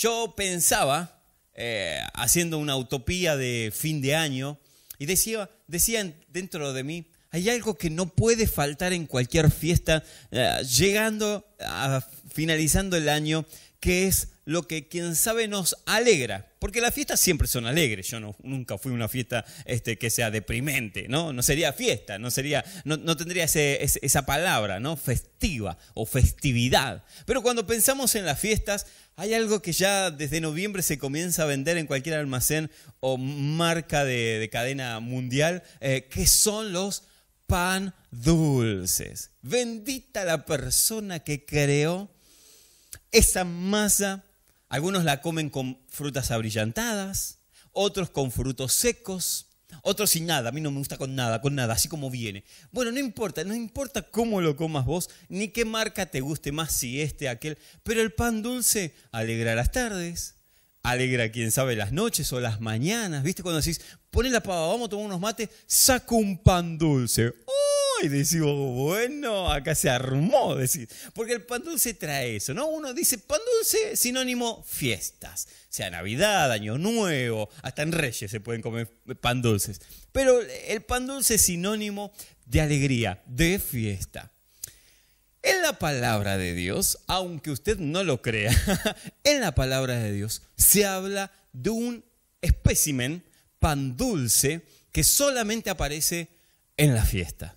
Yo pensaba, eh, haciendo una utopía de fin de año, y decía, dentro de mí, hay algo que no puede faltar en cualquier fiesta, eh, llegando a finalizando el año, que es lo que quien sabe nos alegra. Porque las fiestas siempre son alegres. Yo nunca fui a una fiesta este, que sea deprimente, ¿no? No sería fiesta, no, sería, no, tendría esa palabra, ¿no? Festiva o festividad. Pero cuando pensamos en las fiestas, hay algo que ya desde noviembre se comienza a vender en cualquier almacén o marca de, cadena mundial, eh, que son los pan dulces. Bendita la persona que creó esa masa. Algunos la comen con frutas abrillantadas, otros con frutos secos, otro sin nada, a mí no me gusta con nada, con nada, así como viene. Bueno, no importa, no importa cómo lo comas vos, ni qué marca te guste más, si este, aquel, pero el pan dulce alegra las tardes, alegra quien sabe las noches o las mañanas, ¿viste? Cuando decís, pone la pava, vamos a tomar unos mates, saco un pan dulce y decimos, bueno, acá se armó, decir Porque el pan dulce trae eso, ¿no? Uno dice pan dulce sinónimo fiestas, sea Navidad, Año Nuevo, hasta en Reyes se pueden comer pan dulces. Pero el pan dulce es sinónimo de alegría, de fiesta. En la palabra de Dios, aunque usted no lo crea, en la palabra de Dios se habla de un espécimen pan dulce que solamente aparece en la fiesta.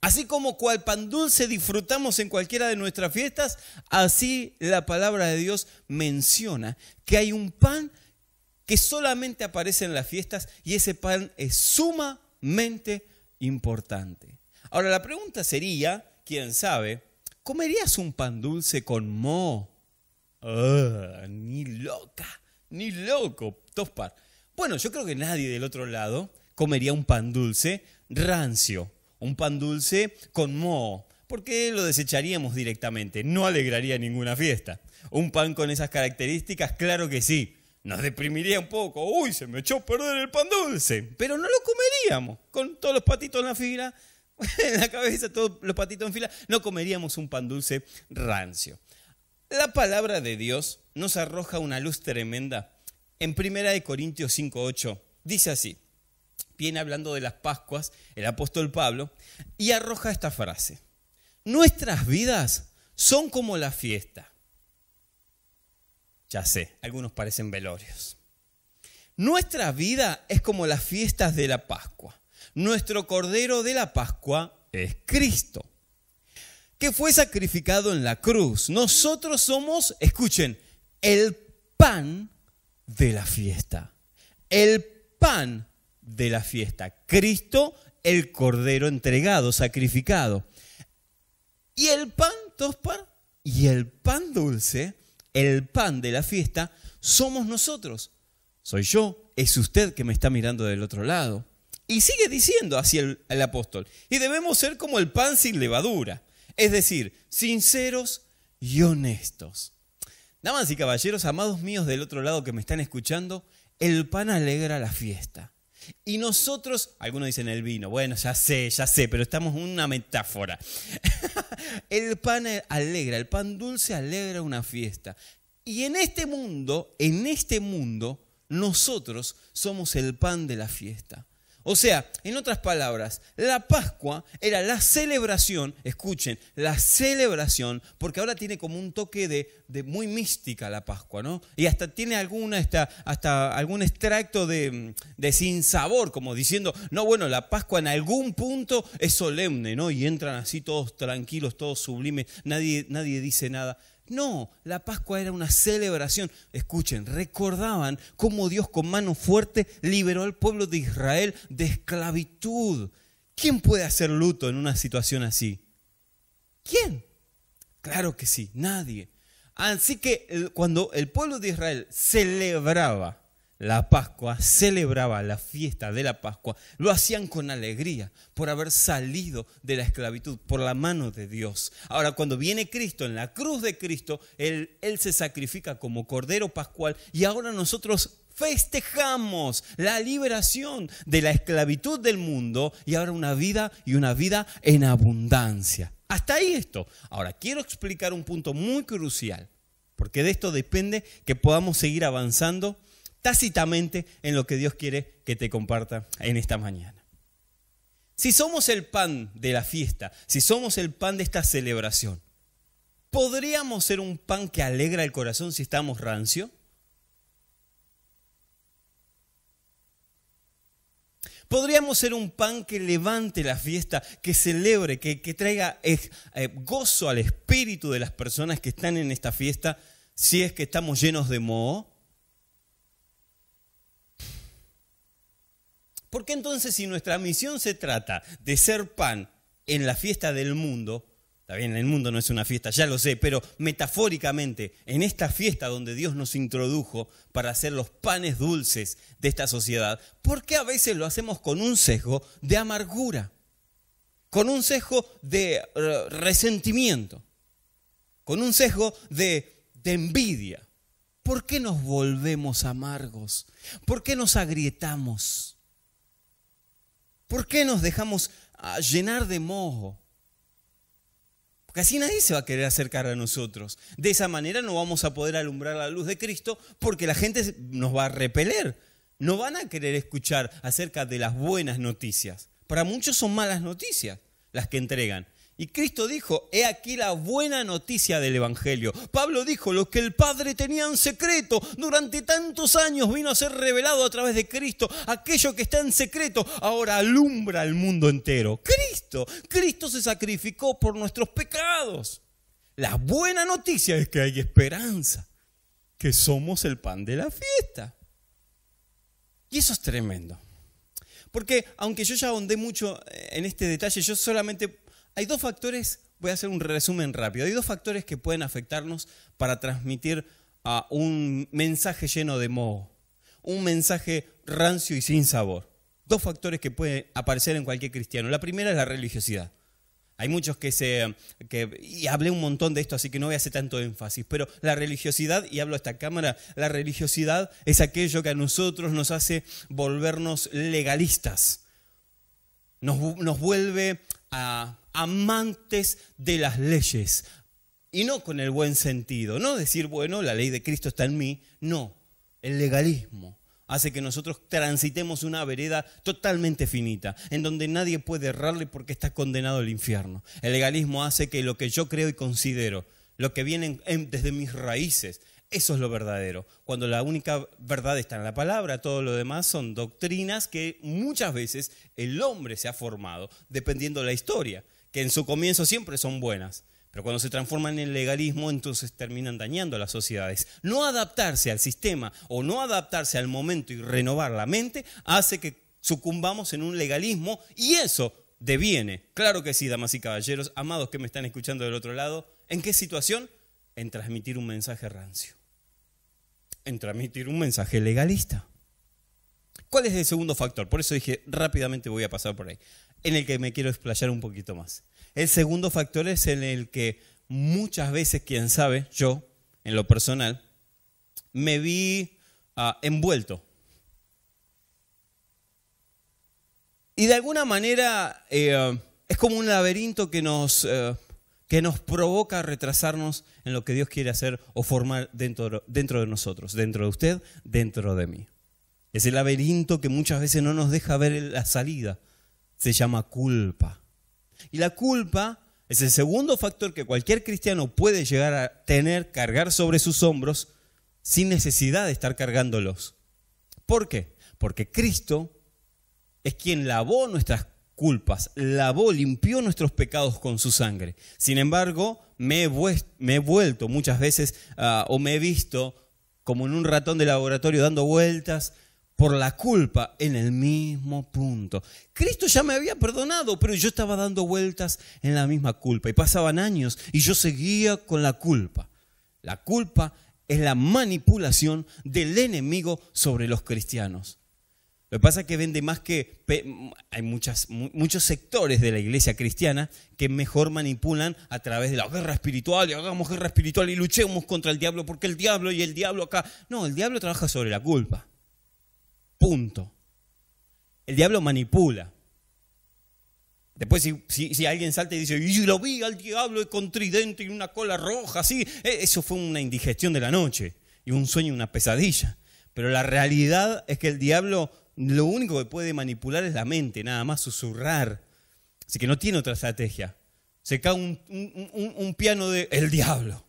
Así como cual pan dulce disfrutamos en cualquiera de nuestras fiestas, así la palabra de Dios menciona que hay un pan que solamente aparece en las fiestas y ese pan es sumamente importante. Ahora la pregunta sería, quién sabe, ¿comerías un pan dulce con mo? Ah, ni loca, ni loco, par. Bueno, yo creo que nadie del otro lado comería un pan dulce rancio un pan dulce con moho, porque lo desecharíamos directamente, no alegraría ninguna fiesta. Un pan con esas características, claro que sí, nos deprimiría un poco, uy, se me echó a perder el pan dulce, pero no lo comeríamos, con todos los patitos en la fila, en la cabeza, todos los patitos en fila, no comeríamos un pan dulce rancio. La palabra de Dios nos arroja una luz tremenda. En 1 Corintios 5.8 dice así, viene hablando de las Pascuas el apóstol Pablo y arroja esta frase. Nuestras vidas son como la fiesta. Ya sé, algunos parecen velorios. Nuestra vida es como las fiestas de la Pascua. Nuestro Cordero de la Pascua es Cristo, que fue sacrificado en la cruz. Nosotros somos, escuchen, el pan de la fiesta. El pan de la fiesta. Cristo, el Cordero entregado, sacrificado. Y el pan tospar y el pan dulce, el pan de la fiesta, somos nosotros. Soy yo, es usted que me está mirando del otro lado. Y sigue diciendo así el, el apóstol, y debemos ser como el pan sin levadura, es decir, sinceros y honestos. Damas y caballeros, amados míos del otro lado que me están escuchando, el pan alegra la fiesta. Y nosotros, algunos dicen el vino, bueno, ya sé, ya sé, pero estamos en una metáfora. el pan alegra, el pan dulce alegra una fiesta. Y en este mundo, en este mundo, nosotros somos el pan de la fiesta. O sea, en otras palabras, la Pascua era la celebración, escuchen, la celebración, porque ahora tiene como un toque de, muy mística la Pascua, ¿no? Y hasta tiene alguna, hasta algún extracto de, sinsabor, como diciendo, no, bueno, la Pascua en algún punto es solemne, ¿no? Y entran así todos tranquilos, todos sublimes, nadie, nadie dice nada. No, la Pascua era una celebración. Escuchen, recordaban cómo Dios con mano fuerte liberó al pueblo de Israel de esclavitud. ¿Quién puede hacer luto en una situación así? ¿Quién? Claro que sí, nadie. Así que cuando el pueblo de Israel celebraba la Pascua, celebraba la fiesta de la Pascua, lo hacían con alegría por haber salido de la esclavitud, por la mano de Dios. Ahora, cuando viene Cristo, en la cruz de Cristo, Él, se sacrifica como Cordero Pascual y ahora nosotros festejamos la liberación de la esclavitud del mundo y ahora una vida y una vida en abundancia. Hasta ahí esto. Ahora, quiero explicar un punto muy crucial, porque de esto depende que podamos seguir avanzando tácitamente en lo que Dios quiere que te comparta en esta mañana. Si somos el pan de la fiesta, si somos el pan de esta celebración, ¿podríamos ser un pan que alegra el corazón si estamos rancio? Podríamos ser un pan que levante la fiesta, que celebre, que, traiga eh, eh, gozo al espíritu de las personas que están en esta fiesta, si es que estamos llenos de moho. ¿Por qué entonces si nuestra misión se trata de ser pan en la fiesta del mundo, está bien, el mundo no es una fiesta, ya lo sé, pero metafóricamente, en esta fiesta donde Dios nos introdujo para hacer los panes dulces de esta sociedad, ¿por qué a veces lo hacemos con un sesgo de amargura? Con un sesgo de eh, resentimiento, con un sesgo de envidia. ¿Por qué nos volvemos amargos? ¿Por qué nos agrietamos? ¿Por qué nos dejamos ah, llenar de mojo? Porque así nadie se va a querer acercar a nosotros. De esa manera no vamos a poder alumbrar la luz de Cristo porque la gente nos va a repeler. No van a querer escuchar acerca de las buenas noticias. Para muchos son malas noticias las que entregan. Y Cristo dijo, he aquí la buena noticia del Evangelio. Pablo dijo, lo que el Padre tenía en secreto durante tantos años vino a ser revelado a través de Cristo. Aquello que está en secreto ahora alumbra al mundo entero. Cristo, Cristo se sacrificó por nuestros pecados. La buena noticia es que hay esperanza, que somos el pan de la fiesta. Y eso es tremendo. Porque aunque yo ya ahondé mucho eh, en este detalle, yo solamente hay dos factores, voy a hacer un resumen rápido, hay dos factores que pueden afectarnos para transmitir a un mensaje lleno de moho, un mensaje rancio y sin sabor. Dos factores que pueden aparecer en cualquier cristiano. La primera es la religiosidad. Hay muchos que se... Que, y hablé un montón de esto, así que no voy a hacer tanto énfasis, pero la religiosidad, y hablo a esta cámara, la religiosidad es aquello que a nosotros nos hace volvernos legalistas. Nos, nos vuelve a amantes de las leyes. Y no con el buen sentido, no decir, bueno, la ley de Cristo está en mí, no, el legalismo hace que nosotros transitemos una vereda totalmente finita, en donde nadie puede errarle porque está condenado al infierno. El legalismo hace que lo que yo creo y considero, lo que viene desde mis raíces, eso es lo verdadero. Cuando la única verdad está en la palabra, todo lo demás son doctrinas que muchas veces el hombre se ha formado, dependiendo de la historia, que en su comienzo siempre son buenas, pero cuando se transforman en legalismo, entonces terminan dañando a las sociedades. No adaptarse al sistema o no adaptarse al momento y renovar la mente hace que sucumbamos en un legalismo y eso deviene, claro que sí, damas y caballeros, amados que me están escuchando del otro lado, ¿en qué situación? En transmitir un mensaje rancio en transmitir un mensaje legalista. ¿Cuál es el segundo factor? Por eso dije, rápidamente voy a pasar por ahí, en el que me quiero explayar un poquito más. El segundo factor es en el que muchas veces, quien sabe, yo, en lo personal, me vi ah, envuelto. Y de alguna manera eh, es como un laberinto que nos... Eh, que nos provoca retrasarnos en lo que Dios quiere hacer o formar dentro, dentro de nosotros, dentro de usted, dentro de mí. Ese laberinto que muchas veces no nos deja ver la salida se llama culpa. Y la culpa es el segundo factor que cualquier cristiano puede llegar a tener, cargar sobre sus hombros, sin necesidad de estar cargándolos. ¿Por qué? Porque Cristo es quien lavó nuestras culpas, lavó, limpió nuestros pecados con su sangre. Sin embargo, me he, vuelto muchas veces ah, o me he visto como en un ratón de laboratorio dando vueltas por la culpa en el mismo punto. Cristo ya me había perdonado, pero yo estaba dando vueltas en la misma culpa y pasaban años y yo seguía con la culpa. La culpa es la manipulación del enemigo sobre los cristianos. Lo que pasa es que vende más que... Hay muchos sectores de la iglesia cristiana que mejor manipulan a través de la guerra espiritual y hagamos guerra espiritual y luchemos contra el diablo porque el diablo y el diablo acá... No, el diablo trabaja sobre la culpa. Punto. El diablo manipula. Después, si, alguien salta y dice, y lo vi al diablo con tridente y una cola roja, así, e, eso fue una indigestión de la noche y un sueño, y una pesadilla. Pero la realidad es que el diablo lo único que puede manipular es la mente, nada más susurrar. Así que no tiene otra estrategia. Se cae un, piano de el diablo.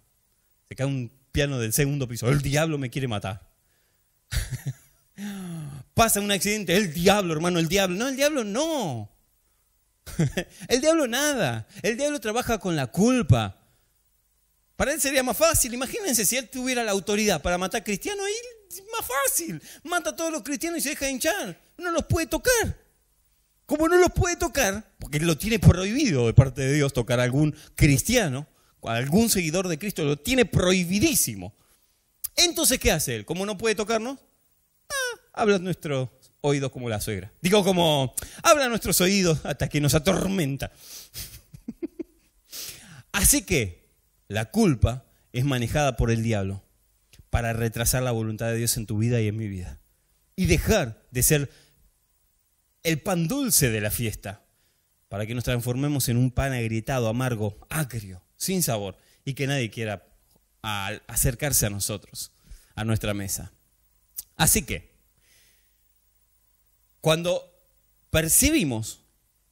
Se cae un piano del segundo piso. El diablo me quiere matar. Pasa un accidente. El diablo, hermano, el diablo. No, el diablo no. el diablo nada. El diablo trabaja con la culpa. Para él sería más fácil. Imagínense si él tuviera la autoridad para matar a cristiano, y es más fácil. Mata a todos los cristianos y se deja hinchar. No los puede tocar. Como no los puede tocar, porque lo tiene prohibido de parte de Dios tocar a algún cristiano, a algún seguidor de Cristo, lo tiene prohibidísimo. Entonces, ¿qué hace él? Como no puede tocarnos, ah, habla nuestros oídos como la suegra. Digo, como habla nuestros oídos hasta que nos atormenta. Así que la culpa es manejada por el diablo para retrasar la voluntad de Dios en tu vida y en mi vida. Y dejar de ser el pan dulce de la fiesta, para que nos transformemos en un pan agrietado, amargo, acrio, sin sabor, y que nadie quiera acercarse a nosotros, a nuestra mesa. Así que, cuando percibimos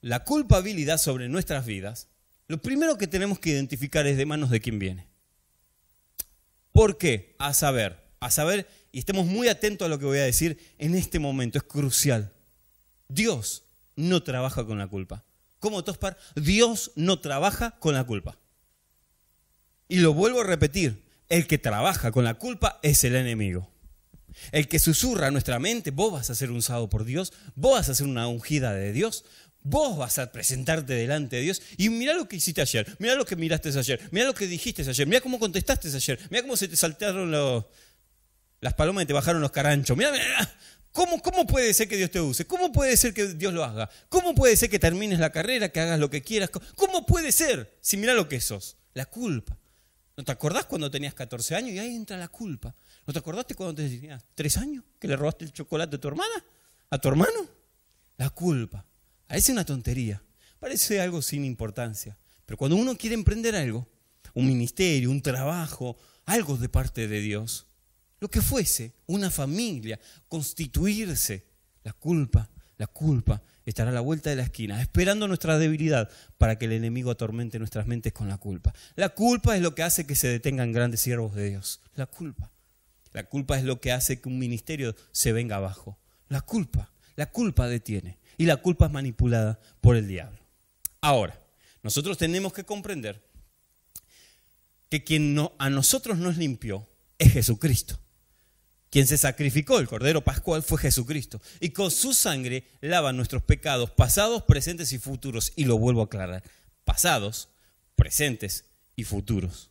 la culpabilidad sobre nuestras vidas, lo primero que tenemos que identificar es de manos de quién viene. ¿Por qué? A saber, a saber, y estemos muy atentos a lo que voy a decir en este momento, es crucial. Dios no trabaja con la culpa. Como Tospar, Dios no trabaja con la culpa. Y lo vuelvo a repetir, el que trabaja con la culpa es el enemigo. El que susurra a nuestra mente, vos vas a ser usado por Dios, vos vas a ser una ungida de Dios, Vos vas a presentarte delante de Dios y mirá lo que hiciste ayer, mirá lo que miraste ayer, mirá lo que dijiste ayer, mirá cómo contestaste ayer, mirá cómo se te saltaron las palomas y te bajaron los caranchos. mira ¿Cómo, ¿Cómo puede ser que Dios te use? ¿Cómo puede ser que Dios lo haga? ¿Cómo puede ser que termines la carrera, que hagas lo que quieras? ¿Cómo puede ser? Si mirá lo que sos, la culpa. ¿No te acordás cuando tenías 14 años? Y ahí entra la culpa. ¿No te acordaste cuando tenías 3 años? ¿Que le robaste el chocolate a tu hermana? ¿A tu hermano? La culpa. Parece ah, una tontería, parece algo sin importancia. Pero cuando uno quiere emprender algo, un ministerio, un trabajo, algo de parte de Dios, lo que fuese, una familia, constituirse, la culpa, la culpa estará a la vuelta de la esquina, esperando nuestra debilidad para que el enemigo atormente nuestras mentes con la culpa. La culpa es lo que hace que se detengan grandes siervos de Dios. La culpa. La culpa es lo que hace que un ministerio se venga abajo. La culpa. La culpa detiene y la culpa es manipulada por el diablo. Ahora, nosotros tenemos que comprender que quien a nosotros nos limpió es Jesucristo. Quien se sacrificó, el Cordero Pascual, fue Jesucristo. Y con su sangre lava nuestros pecados, pasados, presentes y futuros. Y lo vuelvo a aclarar, pasados, presentes y futuros.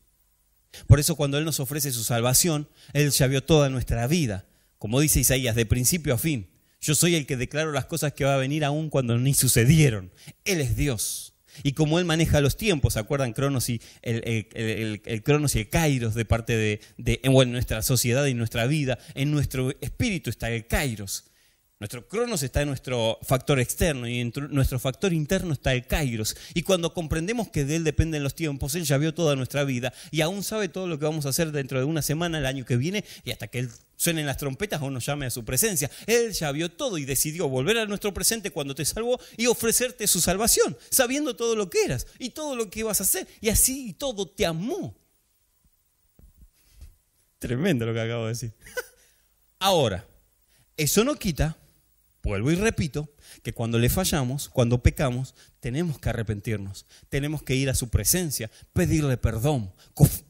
Por eso cuando Él nos ofrece su salvación, Él ya vio toda nuestra vida. Como dice Isaías, de principio a fin, yo soy el que declaro las cosas que va a venir aún cuando ni sucedieron. Él es Dios. Y como Él maneja los tiempos, ¿se acuerdan Cronos y el, Cronos y el Kairos de parte de, nuestra sociedad y nuestra vida? En nuestro espíritu está el Kairos. Nuestro cronos está en nuestro factor externo y en nuestro factor interno está el kairos. Y cuando comprendemos que de él dependen los tiempos, él ya vio toda nuestra vida y aún sabe todo lo que vamos a hacer dentro de una semana, el año que viene y hasta que él suenen las trompetas o nos llame a su presencia. Él ya vio todo y decidió volver a nuestro presente cuando te salvó y ofrecerte su salvación, sabiendo todo lo que eras y todo lo que ibas a hacer. Y así todo te amó. Tremendo lo que acabo de decir. Ahora, eso no quita Vuelvo y repito que cuando le fallamos, cuando pecamos, tenemos que arrepentirnos, tenemos que ir a su presencia, pedirle perdón,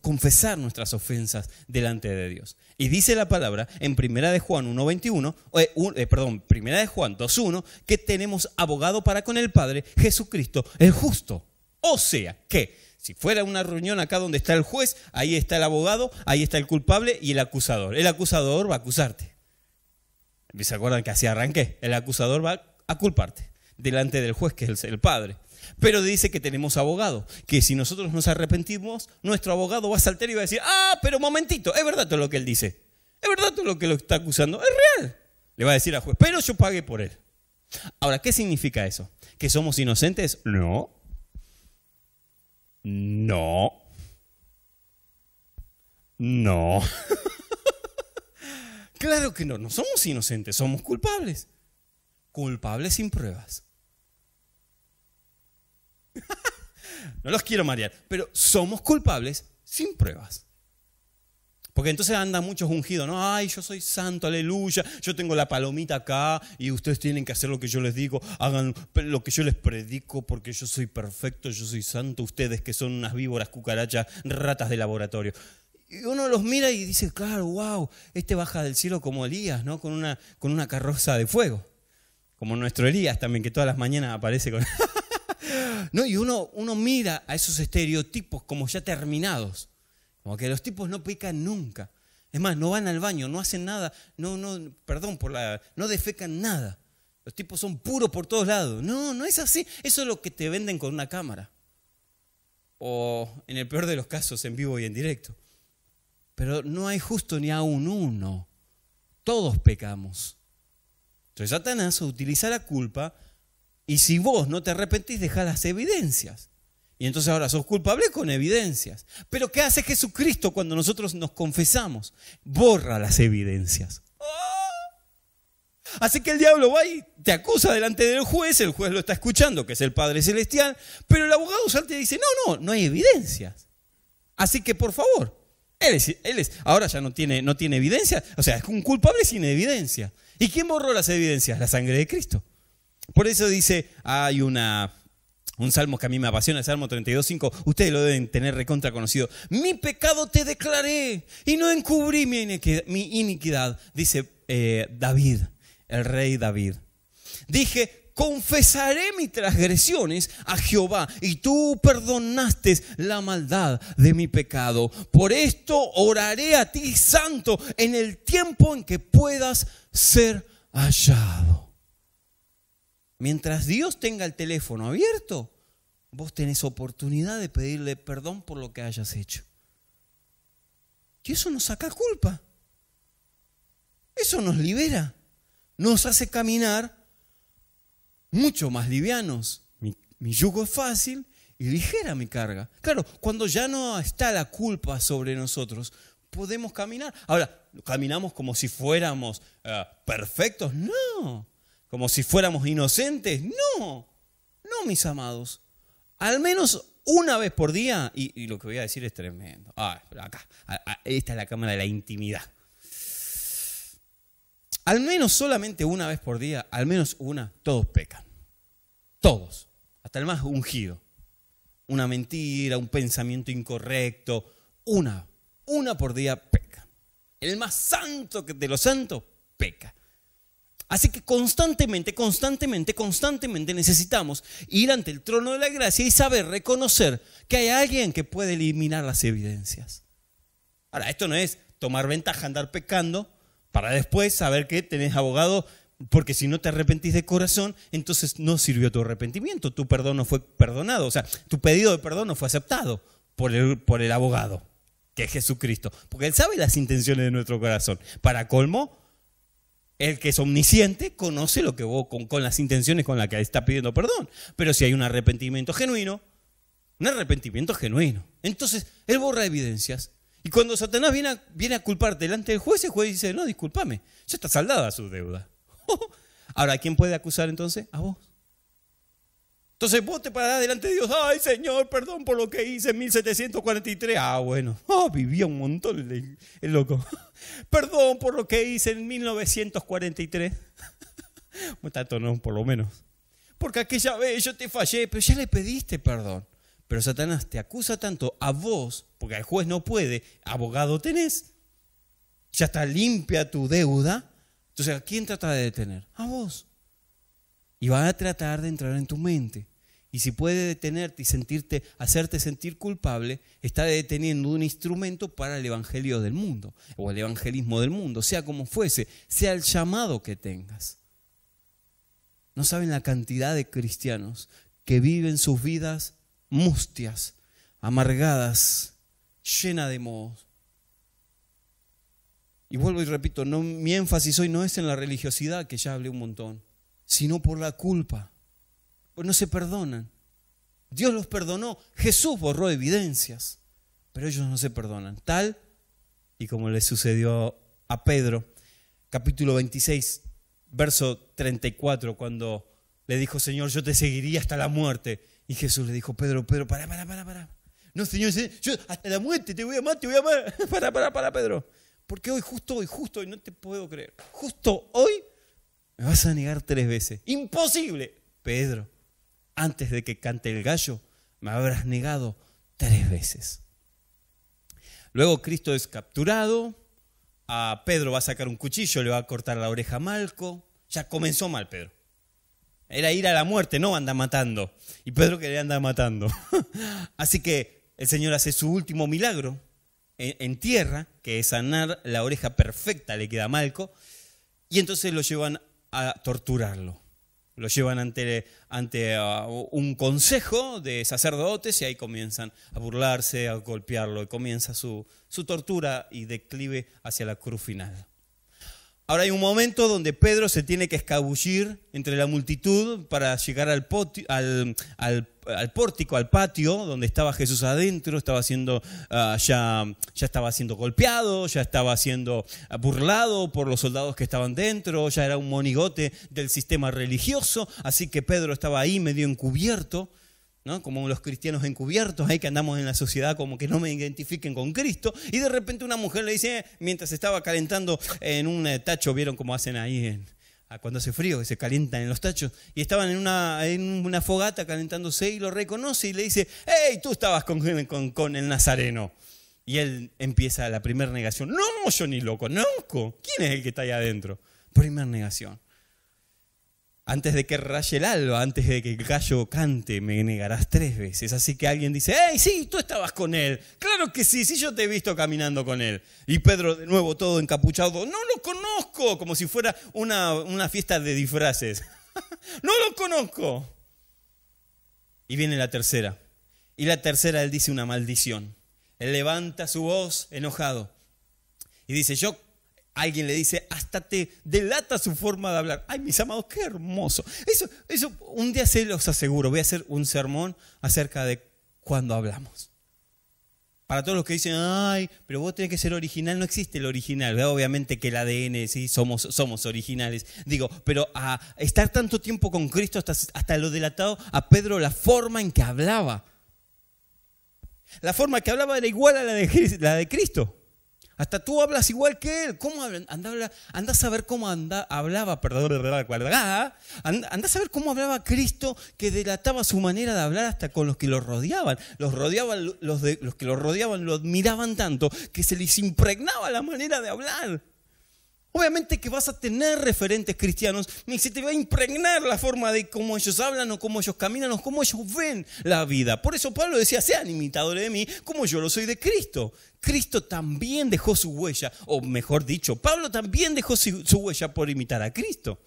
confesar nuestras ofensas delante de Dios. Y dice la palabra en Primera de Juan 1:21, eh, eh, perdón, Primera de Juan 2:1, que tenemos abogado para con el Padre, Jesucristo, el justo. O sea, que si fuera una reunión acá donde está el juez, ahí está el abogado, ahí está el culpable y el acusador. El acusador va a acusarte. ¿Se acuerdan que así arranqué? El acusador va a culparte delante del juez, que es el padre. Pero dice que tenemos abogado, que si nosotros nos arrepentimos, nuestro abogado va a saltar y va a decir, ah, pero momentito, es verdad todo lo que él dice, es verdad todo lo que lo está acusando, es real. Le va a decir al juez, pero yo pagué por él. Ahora, ¿qué significa eso? ¿Que somos inocentes? No. No. No. Claro que no, no somos inocentes, somos culpables. Culpables sin pruebas. no los quiero marear, pero somos culpables sin pruebas. Porque entonces andan muchos ungidos, ¿no? Ay, yo soy santo, aleluya, yo tengo la palomita acá y ustedes tienen que hacer lo que yo les digo, hagan lo que yo les predico porque yo soy perfecto, yo soy santo, ustedes que son unas víboras, cucarachas, ratas de laboratorio. Y uno los mira y dice, claro, wow, este baja del cielo como Elías, ¿no? Con una, con una carroza de fuego. Como nuestro Elías también, que todas las mañanas aparece con... no, y uno, uno mira a esos estereotipos como ya terminados. Como que los tipos no pican nunca. Es más, no van al baño, no hacen nada, no, no, perdón por la, no defecan nada. Los tipos son puros por todos lados. No, no es así. Eso es lo que te venden con una cámara. O en el peor de los casos, en vivo y en directo pero no hay justo ni un uno. Todos pecamos. Entonces Satanás utiliza la culpa y si vos no te arrepentís, deja las evidencias. Y entonces ahora sos culpable con evidencias. Pero ¿qué hace Jesucristo cuando nosotros nos confesamos? Borra las evidencias. ¡Oh! Así que el diablo va y te acusa delante del juez, el juez lo está escuchando, que es el Padre Celestial, pero el abogado salte y dice, no, no, no hay evidencias. Así que por favor, él es, ahora ya no tiene, no tiene evidencia, o sea, es un culpable sin evidencia. ¿Y quién borró las evidencias? La sangre de Cristo. Por eso dice, hay una, un salmo que a mí me apasiona, el Salmo 32.5, ustedes lo deben tener recontra conocido. Mi pecado te declaré y no encubrí mi iniquidad, dice eh, David, el rey David. Dije, confesaré mis transgresiones a Jehová y tú perdonaste la maldad de mi pecado. Por esto oraré a ti, santo, en el tiempo en que puedas ser hallado. Mientras Dios tenga el teléfono abierto, vos tenés oportunidad de pedirle perdón por lo que hayas hecho. Y eso nos saca culpa. Eso nos libera. Nos hace caminar mucho más livianos. Mi, yugo es fácil y ligera mi carga. Claro, cuando ya no está la culpa sobre nosotros, podemos caminar. Ahora, caminamos como si fuéramos eh, perfectos, no. Como si fuéramos inocentes, no. No, mis amados. Al menos una vez por día, y, lo que voy a decir es tremendo. Ah, acá, ah, ah, esta es la cámara de la intimidad al menos solamente una vez por día, al menos una, todos pecan. Todos. Hasta el más ungido. Una mentira, un pensamiento incorrecto. Una, una por día peca. El más santo de los santos peca. Así que constantemente, constantemente, constantemente necesitamos ir ante el trono de la gracia y saber reconocer que hay alguien que puede eliminar las evidencias. Ahora, esto no es tomar ventaja, andar pecando, para después saber que tenés abogado, porque si no te arrepentís de corazón, entonces no sirvió tu arrepentimiento, tu perdón no fue perdonado, o sea, tu pedido de perdón no fue aceptado por el, por el abogado, que es Jesucristo, porque Él sabe las intenciones de nuestro corazón. Para colmo, el que es omnisciente conoce lo que vos, con, con las intenciones con las que está pidiendo perdón, pero si hay un arrepentimiento genuino, un arrepentimiento genuino, entonces Él borra evidencias y cuando Satanás viene a, viene a culpar delante del juez, el juez dice, no, discúlpame, ya está saldada su deuda. Ahora, ¿quién puede acusar entonces? A vos. Entonces vos te parás delante de Dios, ay Señor, perdón por lo que hice en 1743. Ah, bueno, oh, vivía un montón el, loco. perdón por lo que hice en 1943. Tanto no, por lo menos. Porque aquella vez yo te fallé, pero ya le pediste perdón. Pero Satanás te acusa tanto a vos, porque el juez no puede, abogado tenés, ya está limpia tu deuda. Entonces, ¿a quién trata de detener? A vos. Y va a tratar de entrar en tu mente. Y si puede detenerte y sentirte, hacerte sentir culpable, está deteniendo un instrumento para el evangelio del mundo o el evangelismo del mundo, sea como fuese, sea el llamado que tengas. No saben la cantidad de cristianos que viven sus vidas mustias, amargadas, llena de modos... Y vuelvo y repito, no, mi énfasis hoy no es en la religiosidad, que ya hablé un montón, sino por la culpa. Pues no se perdonan. Dios los perdonó, Jesús borró evidencias, pero ellos no se perdonan. Tal y como le sucedió a Pedro, capítulo 26, verso 34, cuando le dijo, Señor, yo te seguiría hasta la muerte. Y Jesús le dijo, Pedro, Pedro, para, para, para, para. No, Señor, yo hasta la muerte te voy a amar, te voy a amar. Para, para, para, Pedro. Porque hoy, justo hoy, justo hoy, no te puedo creer. Justo hoy me vas a negar tres veces. Imposible. Pedro, antes de que cante el gallo, me habrás negado tres veces. Luego Cristo es capturado, a Pedro va a sacar un cuchillo, le va a cortar la oreja a Malco. Ya comenzó mal Pedro. Era ir a la muerte, no anda matando. Y Pedro quería andar matando. Así que el Señor hace su último milagro en, tierra, que es sanar la oreja perfecta, le queda Malco. Y entonces lo llevan a torturarlo. Lo llevan ante, ante uh, un consejo de sacerdotes y ahí comienzan a burlarse, a golpearlo y comienza su, su tortura y declive hacia la cruz final. Ahora hay un momento donde Pedro se tiene que escabullir entre la multitud para llegar al, al, pórtico, al patio, donde estaba Jesús adentro, estaba siendo, ah, ya, ya estaba siendo golpeado, ya estaba siendo burlado por los soldados que estaban dentro, ya era un monigote del sistema religioso, así que Pedro estaba ahí medio encubierto. Como los cristianos encubiertos, ahí que andamos en la sociedad como que no me identifiquen con Cristo. Y de repente una mujer le dice, eh", mientras estaba calentando en un eh, tacho, vieron cómo hacen ahí ah, cuando hace frío, que se calientan en los tachos, y estaban en una, fogata calentándose y lo reconoce y le dice, hey, tú estabas con, el Nazareno. Y él empieza la primera negación, no, no, yo ni lo conozco, ¿quién es el que está ahí adentro? Primera negación. Antes de que raye el alba, antes de que el gallo cante, me negarás tres veces. Así que alguien dice, ¡Ey, sí, tú estabas con él! Claro que sí, sí, yo te he visto caminando con él. Y Pedro, de nuevo, todo encapuchado, ¡No lo conozco! Como si fuera una, una fiesta de disfraces. ¡No lo conozco! Y viene la tercera. Y la tercera, él dice una maldición. Él levanta su voz enojado. Y dice, yo Alguien le dice, hasta te delata su forma de hablar. Ay, mis amados, qué hermoso. Eso, eso un día se los aseguro, voy a hacer un sermón acerca de cuando hablamos. Para todos los que dicen, ay, pero vos tenés que ser original, no existe el original. Obviamente que el ADN, sí, somos, somos originales. Digo, pero a estar tanto tiempo con Cristo, hasta, lo delatado a Pedro, la forma en que hablaba. La forma que hablaba era igual a la la de Cristo. Hasta tú hablas igual que él. ¿Cómo Anda, a saber cómo anda, hablaba, perdón, anda, anda a saber cómo hablaba Cristo que delataba su manera de hablar hasta con los que lo rodeaban. Los, rodeaban los, de, los que lo rodeaban lo admiraban tanto que se les impregnaba la manera de hablar. Obviamente que vas a tener referentes cristianos ni se te va a impregnar la forma de cómo ellos hablan o cómo ellos caminan o cómo ellos ven la vida. Por eso Pablo decía, sean imitadores de mí como yo lo soy de Cristo. Cristo también dejó su huella, o mejor dicho, Pablo también dejó su, huella por imitar a Cristo.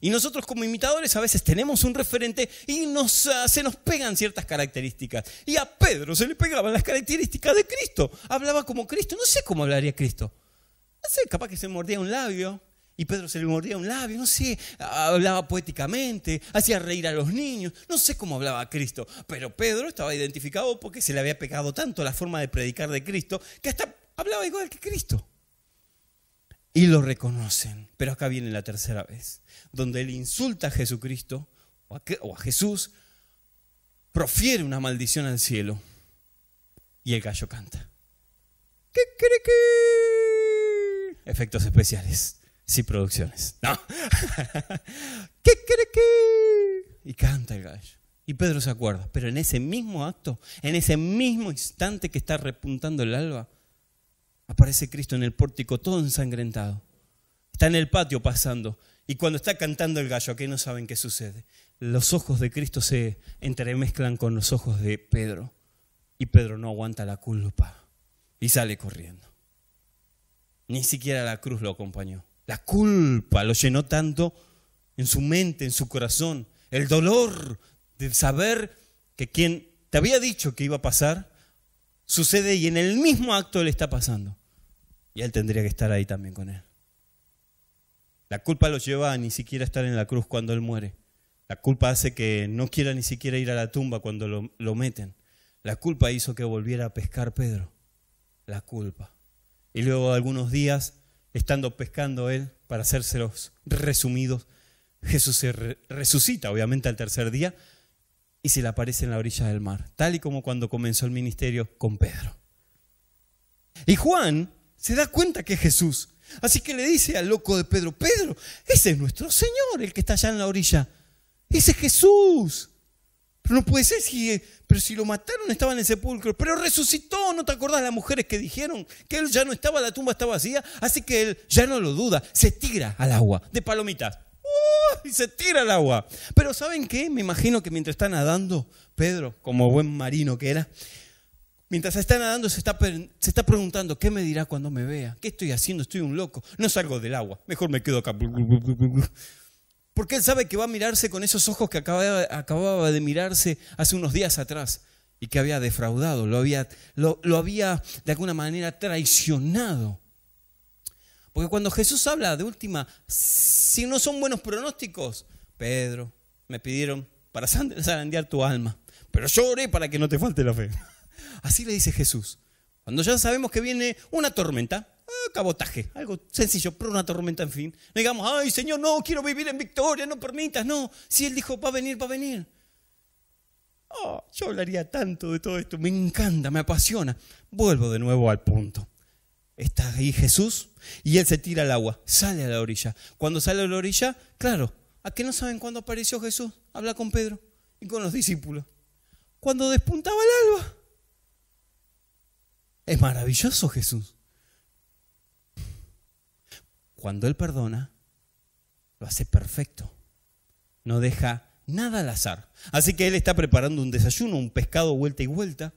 Y nosotros como imitadores a veces tenemos un referente y ah, se nos pegan ciertas características. Y a Pedro se le pegaban las características de Cristo. Hablaba como Cristo. No sé cómo hablaría Cristo. No sé, capaz que se mordía un labio. Y Pedro se le mordía un labio, no sé, hablaba poéticamente, hacía reír a los niños, no sé cómo hablaba Cristo, pero Pedro estaba identificado porque se le había pegado tanto la forma de predicar de Cristo que hasta hablaba igual que Cristo. Y lo reconocen, pero acá viene la tercera vez, donde él insulta a Jesucristo o a, Jesús, profiere una maldición al cielo y el gallo canta. ¿Qué, qué, crees que efectos especiales, sí producciones. No. ¿Qué que Y canta el gallo. Y Pedro se acuerda, pero en ese mismo acto, en ese mismo instante que está repuntando el alba, aparece Cristo en el pórtico todo ensangrentado. Está en el patio pasando. Y cuando está cantando el gallo, que no saben qué sucede, los ojos de Cristo se entremezclan con los ojos de Pedro. Y Pedro no aguanta la culpa y sale corriendo. Ni siquiera la cruz lo acompañó. La culpa lo llenó tanto en su mente, en su corazón. El dolor de saber que quien te había dicho que iba a pasar, sucede y en el mismo acto le está pasando. Y él tendría que estar ahí también con él. La culpa lo lleva a ni siquiera estar en la cruz cuando él muere. La culpa hace que no quiera ni siquiera ir a la tumba cuando lo, lo meten. La culpa hizo que volviera a pescar Pedro. La culpa. Y luego de algunos días, estando pescando él, para hacérselos resumidos, Jesús se resucita, obviamente, al tercer día y se le aparece en la orilla del mar, tal y como cuando comenzó el ministerio con Pedro. Y Juan se da cuenta que es Jesús. Así que le dice al loco de Pedro, Pedro, ese es nuestro Señor, el que está allá en la orilla. Ese es Jesús. Pero no puede ser si, eh, pero si lo mataron, estaba en el sepulcro. Pero resucitó, ¿no te acordás las mujeres que dijeron que él ya no estaba, la tumba estaba vacía? Así que él ya no lo duda, se tira al agua de palomitas. Y se tira al agua. Pero ¿saben qué? Me imagino que mientras está nadando, Pedro, como buen marino que era, Mientras está nadando, se está, se está, preguntando, ¿qué me dirá cuando me vea? ¿Qué estoy haciendo? Estoy un loco. No salgo del agua. Mejor me quedo acá. Porque él sabe que va a mirarse con esos ojos que acababa, de mirarse hace unos días atrás y que había defraudado, lo había, de alguna manera traicionado. Porque cuando Jesús habla de última, si no son buenos pronósticos, Pedro, me pidieron para zarandear tu alma, pero lloré para que no te falte la fe. Así le dice Jesús. Cuando ya sabemos que viene una tormenta, eh, cabotaje, algo sencillo, pero una tormenta, en fin. digamos, ay Señor, no, quiero vivir en victoria, no permitas, no. Si Él dijo, va a venir, va a venir. Oh, yo hablaría tanto de todo esto, me encanta, me apasiona. Vuelvo de nuevo al punto. Está ahí Jesús y Él se tira al agua, sale a la orilla. Cuando sale a la orilla, claro, ¿a qué no saben cuándo apareció Jesús? Habla con Pedro y con los discípulos. Cuando despuntaba el alba. Es maravilloso Jesús cuando Él perdona, lo hace perfecto. No deja nada al azar. Así que Él está preparando un desayuno, un pescado vuelta y vuelta.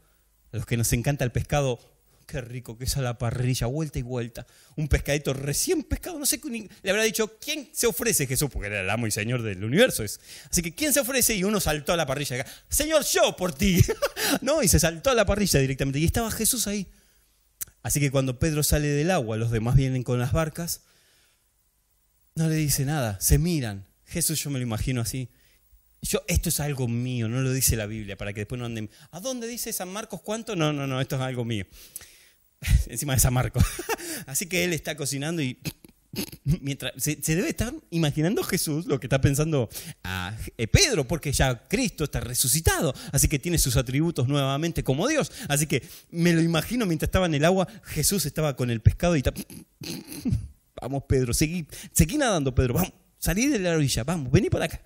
A los que nos encanta el pescado, qué rico que es a la parrilla, vuelta y vuelta. Un pescadito recién pescado, no sé, le habrá dicho, ¿quién se ofrece Jesús? Porque era el amo y señor del universo. Así que, ¿quién se ofrece? Y uno saltó a la parrilla. Señor, yo por ti. no, y se saltó a la parrilla directamente. Y estaba Jesús ahí. Así que cuando Pedro sale del agua, los demás vienen con las barcas no le dice nada, se miran. Jesús yo me lo imagino así. Yo, esto es algo mío, no lo dice la Biblia, para que después no anden. ¿A dónde dice San Marcos cuánto? No, no, no, esto es algo mío. Encima de San Marcos. así que él está cocinando y Mientras, se, debe estar imaginando Jesús lo que está pensando a ah, eh, Pedro, porque ya Cristo está resucitado, así que tiene sus atributos nuevamente como Dios. Así que me lo imagino mientras estaba en el agua, Jesús estaba con el pescado y está... Vamos, Pedro, seguí, nadando, Pedro, vamos, salí de la orilla, vamos, vení para acá.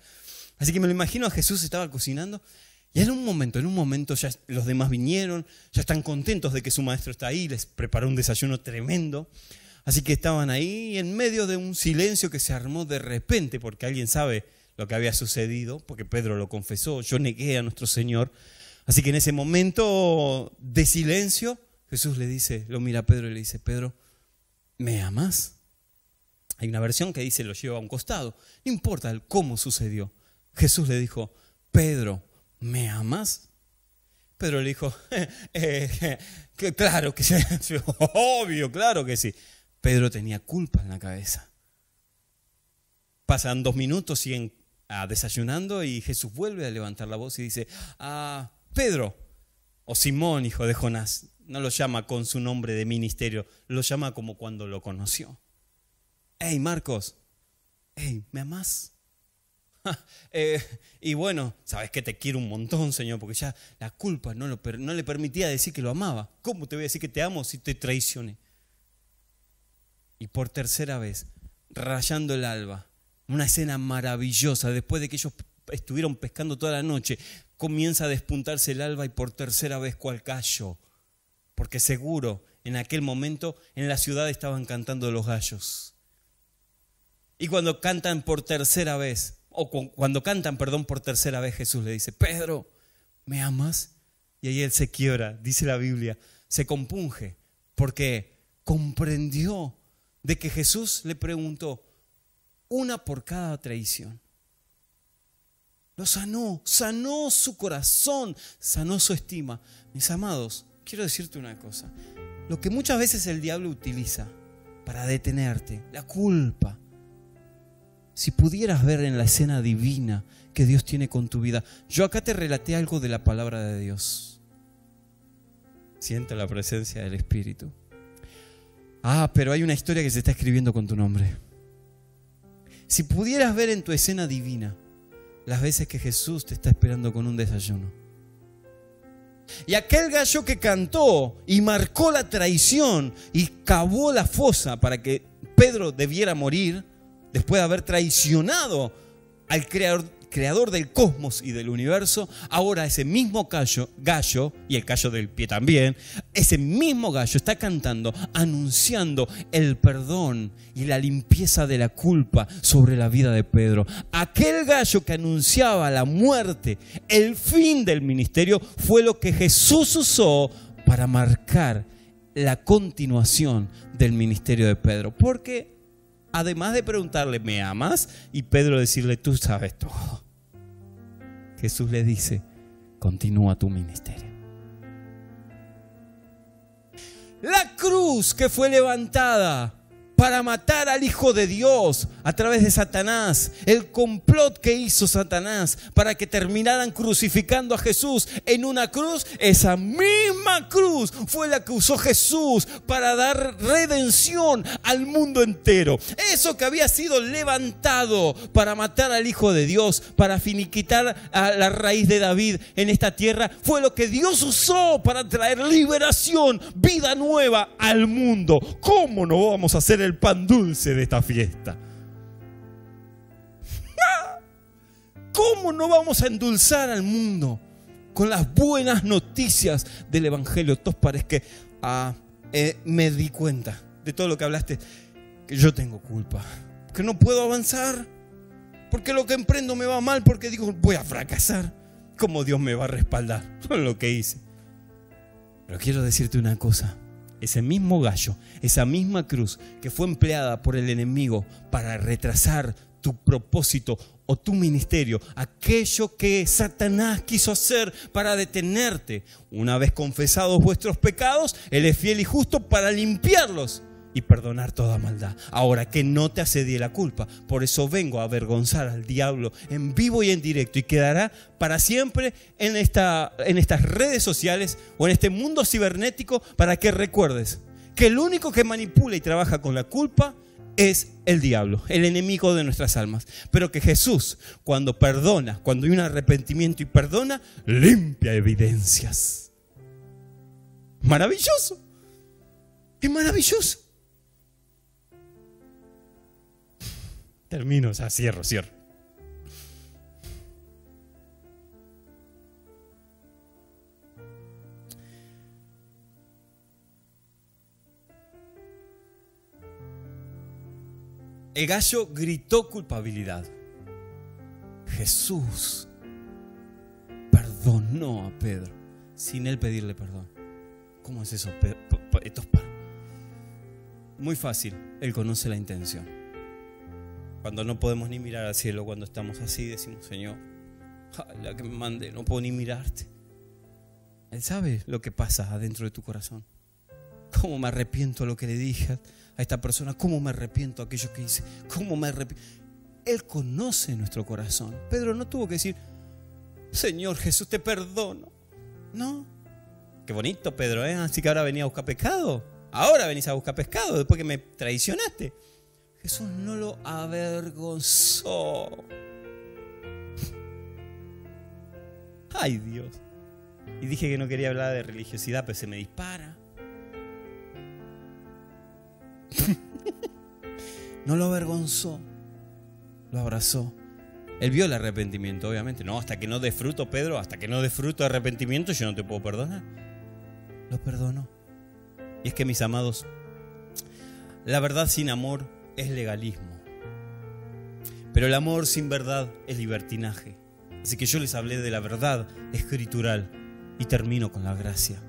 Así que me lo imagino a Jesús estaba cocinando y en un momento, en un momento ya los demás vinieron, ya están contentos de que su maestro está ahí, les preparó un desayuno tremendo. Así que estaban ahí en medio de un silencio que se armó de repente porque alguien sabe lo que había sucedido, porque Pedro lo confesó, yo negué a nuestro Señor. Así que en ese momento de silencio, Jesús le dice, lo mira a Pedro y le dice, Pedro, ¿me amas? Hay una versión que dice lo lleva a un costado. No importa cómo sucedió. Jesús le dijo, Pedro, ¿me amas? Pedro le dijo, eh, claro que sí, obvio, claro que sí. Pedro tenía culpa en la cabeza. Pasan dos minutos, siguen ah, desayunando y Jesús vuelve a levantar la voz y dice, ah, Pedro, o Simón, hijo de Jonás, no lo llama con su nombre de ministerio, lo llama como cuando lo conoció. ¡Ey, Marcos, hey, ¿me amás? Eh, y bueno, sabes que te quiero un montón, Señor, porque ya la culpa no, no le permitía decir que lo amaba. ¿Cómo te voy a decir que te amo si te traicioné? Y por tercera vez, rayando el alba, una escena maravillosa, después de que ellos estuvieron pescando toda la noche, comienza a despuntarse el alba y por tercera vez cual callo, porque seguro en aquel momento en la ciudad estaban cantando los gallos. Y cuando cantan por tercera vez, o cuando cantan, perdón, por tercera vez, Jesús le dice, Pedro, ¿me amas? Y ahí él se quiebra, dice la Biblia, se compunge, porque comprendió de que Jesús le preguntó, una por cada traición. Lo sanó, sanó su corazón, sanó su estima. Mis amados, quiero decirte una cosa. Lo que muchas veces el diablo utiliza para detenerte, la culpa, si pudieras ver en la escena divina que Dios tiene con tu vida. Yo acá te relaté algo de la palabra de Dios. Siente la presencia del Espíritu. Ah, pero hay una historia que se está escribiendo con tu nombre. Si pudieras ver en tu escena divina las veces que Jesús te está esperando con un desayuno. Y aquel gallo que cantó y marcó la traición y cavó la fosa para que Pedro debiera morir, después de haber traicionado al creador, del cosmos y del universo, ahora ese mismo gallo, gallo, y el gallo del pie también, ese mismo gallo está cantando, anunciando el perdón y la limpieza de la culpa sobre la vida de Pedro. Aquel gallo que anunciaba la muerte, el fin del ministerio, fue lo que Jesús usó para marcar la continuación del ministerio de Pedro. Porque Además de preguntarle, ¿me amas? Y Pedro decirle, tú sabes todo. Jesús le dice, continúa tu ministerio. La cruz que fue levantada para matar al Hijo de Dios a través de Satanás, el complot que hizo Satanás para que terminaran crucificando a Jesús en una cruz, esa misma cruz fue la que usó Jesús para dar redención al mundo entero. Eso que había sido levantado para matar al Hijo de Dios, para finiquitar a la raíz de David en esta tierra, fue lo que Dios usó para traer liberación, vida nueva al mundo. ¿Cómo no vamos a hacer el pan dulce de esta fiesta. ¿Cómo no vamos a endulzar al mundo con las buenas noticias del Evangelio? todos parece que ah, eh, me di cuenta de todo lo que hablaste, que yo tengo culpa, que no puedo avanzar, porque lo que emprendo me va mal, porque digo, voy a fracasar. ¿Cómo Dios me va a respaldar con lo que hice? Pero quiero decirte una cosa ese mismo gallo, esa misma cruz que fue empleada por el enemigo para retrasar tu propósito o tu ministerio, aquello que Satanás quiso hacer para detenerte. Una vez confesados vuestros pecados, Él es fiel y justo para limpiarlos y perdonar toda maldad. Ahora que no te asedie la culpa. Por eso vengo a avergonzar al diablo en vivo y en directo y quedará para siempre en, esta, en estas redes sociales o en este mundo cibernético para que recuerdes que el único que manipula y trabaja con la culpa es el diablo, el enemigo de nuestras almas. Pero que Jesús, cuando perdona, cuando hay un arrepentimiento y perdona, limpia evidencias. Maravilloso. Es maravilloso. Termino, o sea, cierro, cierro. El gallo gritó culpabilidad. Jesús perdonó a Pedro sin él pedirle perdón. ¿Cómo es eso? Esto es Muy fácil, él conoce la intención. Cuando no podemos ni mirar al cielo, cuando estamos así, decimos, Señor, la que me mande, no puedo ni mirarte. Él sabe lo que pasa adentro de tu corazón. ¿Cómo me arrepiento de lo que le dije a esta persona? ¿Cómo me arrepiento de aquello que hice? ¿Cómo me arrepiento? Él conoce nuestro corazón. Pedro no tuvo que decir, Señor Jesús, te perdono. No. Qué bonito, Pedro, ¿eh? Así que ahora venía a buscar pescado. Ahora venís a buscar pescado después que me traicionaste. Jesús no lo avergonzó. Ay Dios. Y dije que no quería hablar de religiosidad, pero se me dispara. no lo avergonzó, lo abrazó. Él vio el arrepentimiento, obviamente. No, hasta que no fruto Pedro, hasta que no desfruto arrepentimiento, yo no te puedo perdonar. Lo perdonó. Y es que, mis amados, la verdad sin amor es legalismo. Pero el amor sin verdad es libertinaje. Así que yo les hablé de la verdad escritural y termino con la gracia.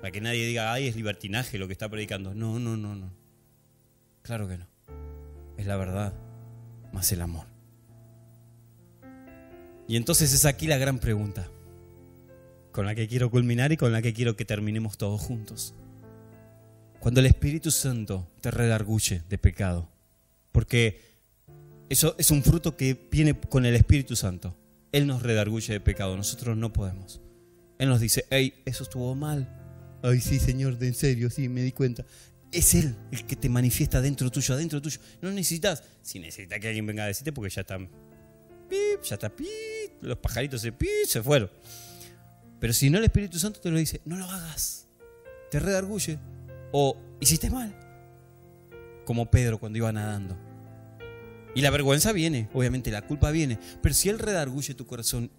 Para que nadie diga, ay, es libertinaje lo que está predicando. No, no, no, no. Claro que no. Es la verdad más el amor. Y entonces es aquí la gran pregunta, con la que quiero culminar y con la que quiero que terminemos todos juntos cuando el Espíritu Santo te redarguye de pecado. Porque eso es un fruto que viene con el Espíritu Santo. Él nos redarguye de pecado, nosotros no podemos. Él nos dice, hey, eso estuvo mal. Ay, sí, Señor, de en serio, sí, me di cuenta. Es Él el que te manifiesta dentro tuyo, adentro tuyo. No necesitas, si necesitas que alguien venga a decirte, porque ya están, ya está, los pajaritos se, se fueron. Pero si no, el Espíritu Santo te lo dice, no lo hagas. Te redarguye, o hiciste mal. Como Pedro cuando iba nadando. Y la vergüenza viene, obviamente, la culpa viene. Pero si Él redarguye tu corazón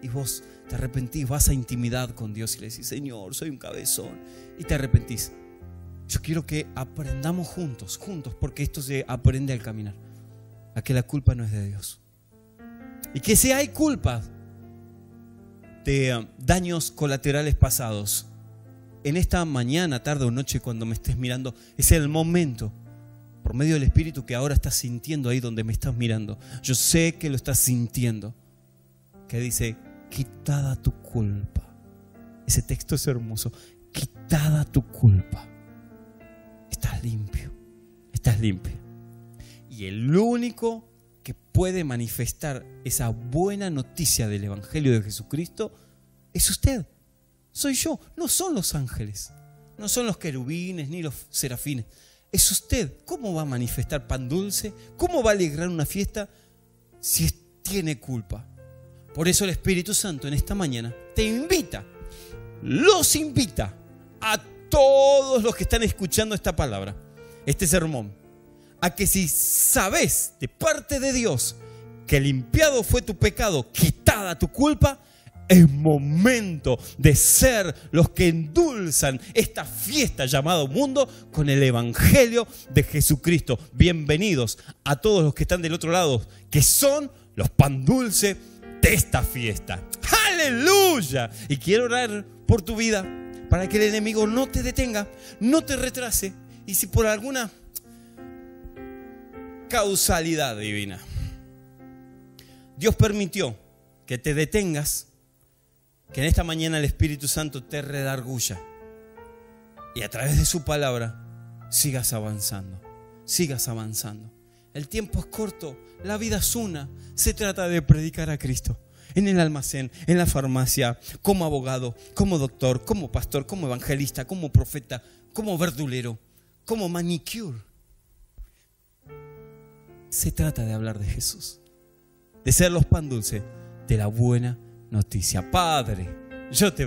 y vos te arrepentís, vas a intimidad con Dios y le decís, Señor, soy un cabezón, y te arrepentís. Yo quiero que aprendamos juntos, juntos, porque esto se aprende al caminar, a que la culpa no es de Dios. Y que si hay culpa de eh, daños colaterales pasados, en esta mañana, tarde o noche, cuando me estés mirando, es el momento, por medio del Espíritu que ahora estás sintiendo ahí donde me estás mirando. Yo sé que lo estás sintiendo. Que dice, quitada tu culpa. Ese texto es hermoso. Quitada tu culpa. Estás limpio. Estás limpio. Y el único que puede manifestar esa buena noticia del Evangelio de Jesucristo es usted soy yo, no son los ángeles, no son los querubines ni los serafines. Es usted. ¿Cómo va a manifestar pan dulce? ¿Cómo va a alegrar una fiesta si tiene culpa? Por eso el Espíritu Santo en esta mañana te invita, los invita a todos los que están escuchando esta palabra, este sermón, a que si sabes de parte de Dios que limpiado fue tu pecado, quitada tu culpa, es momento de ser los que endulzan esta fiesta llamado mundo con el Evangelio de Jesucristo. Bienvenidos a todos los que están del otro lado, que son los pan dulce de esta fiesta. Aleluya. Y quiero orar por tu vida para que el enemigo no te detenga, no te retrase. Y si por alguna causalidad divina Dios permitió que te detengas, que en esta mañana el Espíritu Santo te redarguya y a través de su palabra sigas avanzando, sigas avanzando. El tiempo es corto, la vida es una, se trata de predicar a Cristo en el almacén, en la farmacia, como abogado, como doctor, como pastor, como evangelista, como profeta, como verdulero, como manicure. Se trata de hablar de Jesús, de ser los pan dulce de la buena noticia. Padre, yo te